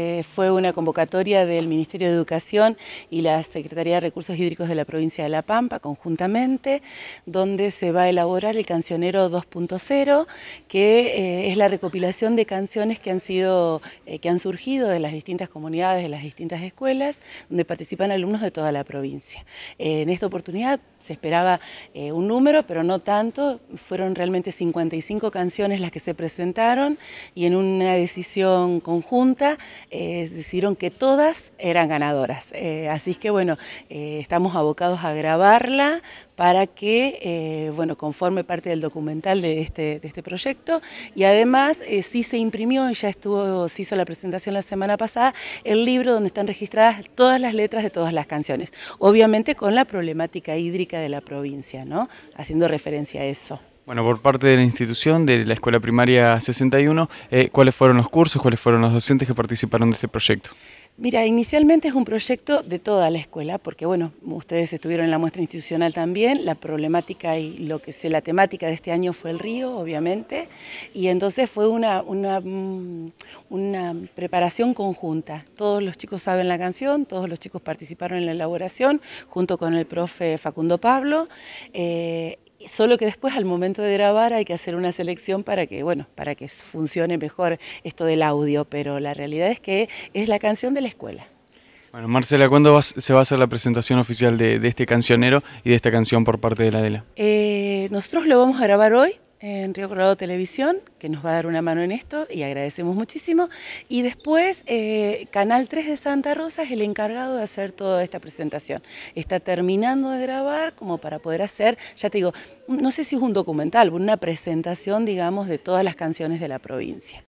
Eh, fue una convocatoria del Ministerio de Educación y la Secretaría de Recursos Hídricos de la provincia de La Pampa conjuntamente, donde se va a elaborar el cancionero 2.0, que eh, es la recopilación de canciones que han, sido, eh, que han surgido de las distintas comunidades, de las distintas escuelas, donde participan alumnos de toda la provincia. en esta oportunidad se esperaba un número, pero no tanto, fueron realmente 55 canciones las que se presentaron y en una decisión conjunta eh, decidieron que todas eran ganadoras. así eh, así que bueno, eh, estamos abocados a grabarla para que, bueno, conforme parte del documental de este, de este proyecto. Y además sí se imprimió, y ya estuvo, se hizo la presentación la semana pasada, el libro donde están registradas todas las letras de todas las canciones. Obviamente con la problemática hídrica de la provincia, ¿no? Haciendo referencia a eso. Bueno, por parte de la institución, de la Escuela Primaria 61, eh, ¿cuáles fueron los cursos, cuáles fueron los docentes que participaron de este proyecto? Mira, inicialmente es un proyecto de toda la escuela, porque bueno, ustedes estuvieron en la muestra institucional también, la problemática y lo que sé, la temática de este año fue el río, obviamente, y entonces fue una, una, mm, una preparación conjunta. Todos los chicos saben la canción, todos los chicos participaron en la elaboración, junto con el profe Facundo Pablo, eh, Solo que después al momento de grabar hay que hacer una selección para que, bueno, para que funcione mejor esto del audio, pero la realidad es que es la canción de la escuela. Bueno, Marcela, ¿cuándo se va a hacer la presentación oficial de, este cancionero y de esta canción por parte de la Adela? Eh, nosotros lo vamos a grabar hoy, en Río Colorado Televisión, que nos va a dar una mano en esto y agradecemos muchísimo. Y después, eh, Canal 3 de Santa Rosa es el encargado de hacer toda esta presentación. Está terminando de grabar como para poder hacer, ya te digo, no sé si es un documental, una presentación, digamos, de todas las canciones de la provincia.